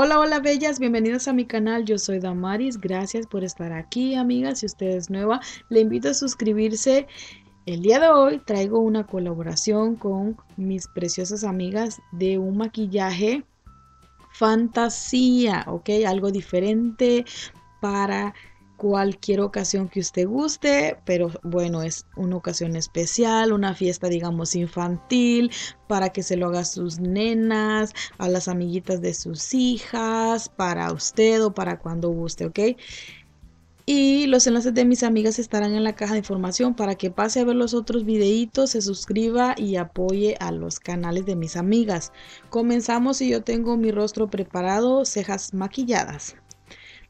Hola, hola bellas, bienvenidas a mi canal, yo soy Damaris, gracias por estar aquí amigas, si usted es nueva, le invito a suscribirse. El día de hoy traigo una colaboración con mis preciosas amigas de un maquillaje fantasía, ok, algo diferente para cualquier ocasión que usted guste, pero bueno, es una ocasión especial, una fiesta digamos infantil, para que se lo haga a sus nenas, a las amiguitas de sus hijas, para usted o para cuando guste, ¿ok? Y los enlaces de mis amigas estarán en la caja de información para que pase a ver los otros videitos, se suscriba y apoye a los canales de mis amigas. Comenzamos y yo tengo mi rostro preparado, cejas maquilladas.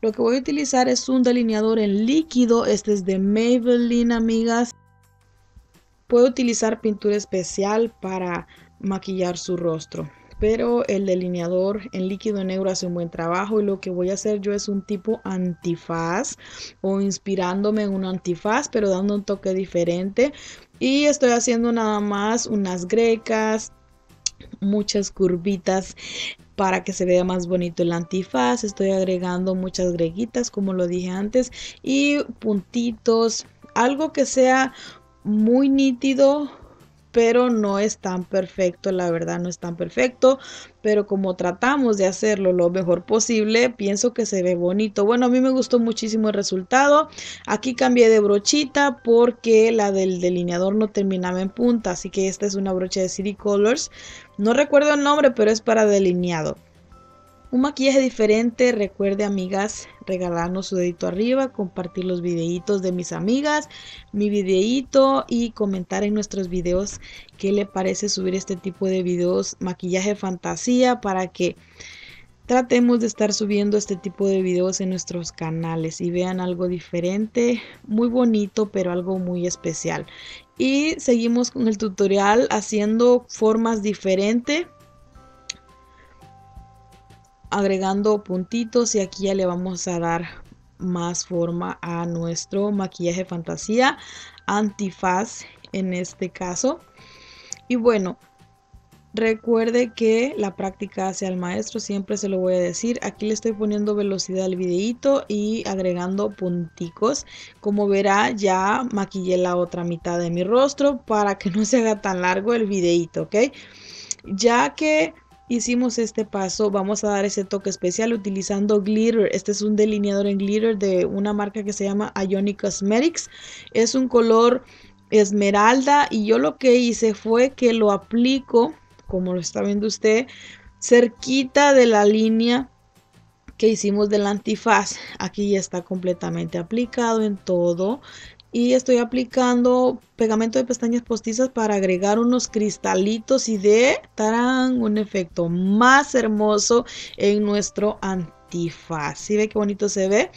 Lo que voy a utilizar es un delineador en líquido, este es de Maybelline, amigas. Puedo utilizar pintura especial para maquillar su rostro, pero el delineador en líquido negro hace un buen trabajo y lo que voy a hacer yo es un tipo antifaz o inspirándome en un antifaz, pero dando un toque diferente. Y estoy haciendo nada más unas grecas, muchas curvitas para que se vea más bonito el antifaz. Estoy agregando muchas greguitas, como lo dije antes, y puntitos, algo que sea muy nítido pero no es tan perfecto, la verdad no es tan perfecto, pero como tratamos de hacerlo lo mejor posible, pienso que se ve bonito. Bueno, a mí me gustó muchísimo el resultado. Aquí cambié de brochita porque la del delineador no terminaba en punta, así que esta es una brocha de City Colors. No recuerdo el nombre, pero es para delineado. Un maquillaje diferente, recuerde amigas, regalarnos su dedito arriba, compartir los videitos de mis amigas, mi videito y comentar en nuestros videos qué le parece subir este tipo de videos, maquillaje fantasía, para que tratemos de estar subiendo este tipo de videos en nuestros canales y vean algo diferente, muy bonito, pero algo muy especial. Y seguimos con el tutorial haciendo formas diferentes agregando puntitos y aquí ya le vamos a dar más forma a nuestro maquillaje fantasía antifaz en este caso y bueno recuerde que la práctica hace el maestro siempre se lo voy a decir aquí le estoy poniendo velocidad al videito y agregando punticos como verá ya maquillé la otra mitad de mi rostro para que no se haga tan largo el videito ok ya que hicimos este paso, vamos a dar ese toque especial utilizando glitter. Este es un delineador en glitter de una marca que se llama Ionic Cosmetics. Es un color esmeralda y yo lo que hice fue que lo aplico, como lo está viendo usted, cerquita de la línea que hicimos del antifaz. Aquí ya está completamente aplicado en todo y estoy aplicando pegamento de pestañas postizas para agregar unos cristalitos y de tarán un efecto más hermoso en nuestro antifaz. ¿Sí ve qué bonito se ve?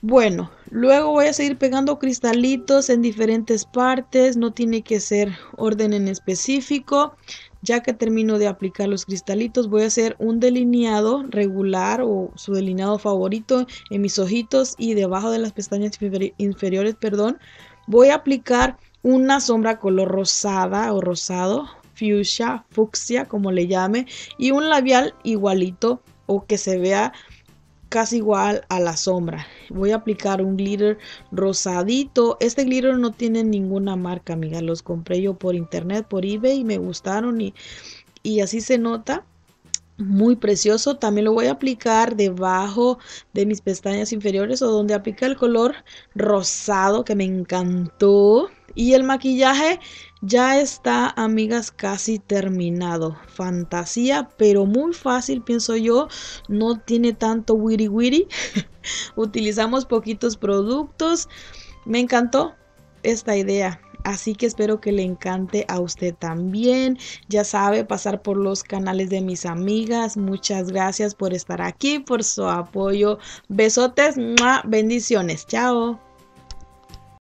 Bueno, luego voy a seguir pegando cristalitos en diferentes partes, no tiene que ser orden en específico. Ya que termino de aplicar los cristalitos, voy a hacer un delineado regular o su delineado favorito en mis ojitos y debajo de las pestañas inferiores, perdón. Voy a aplicar una sombra color rosada o rosado, fuchsia, fucsia, como le llame, y un labial igualito o que se vea casi igual a la sombra. Voy a aplicar un glitter rosadito. Este glitter no tiene ninguna marca, amiga. Los compré yo por internet, por eBay y me gustaron y, y así se nota muy precioso. También lo voy a aplicar debajo de mis pestañas inferiores o donde aplica el color rosado que me encantó. Y el maquillaje ya está, amigas, casi terminado. Fantasía, pero muy fácil, pienso yo. No tiene tanto wiri wiri. Utilizamos poquitos productos. Me encantó esta idea. Así que espero que le encante a usted también. Ya sabe, pasar por los canales de mis amigas. Muchas gracias por estar aquí, por su apoyo. Besotes, ma, bendiciones. Chao.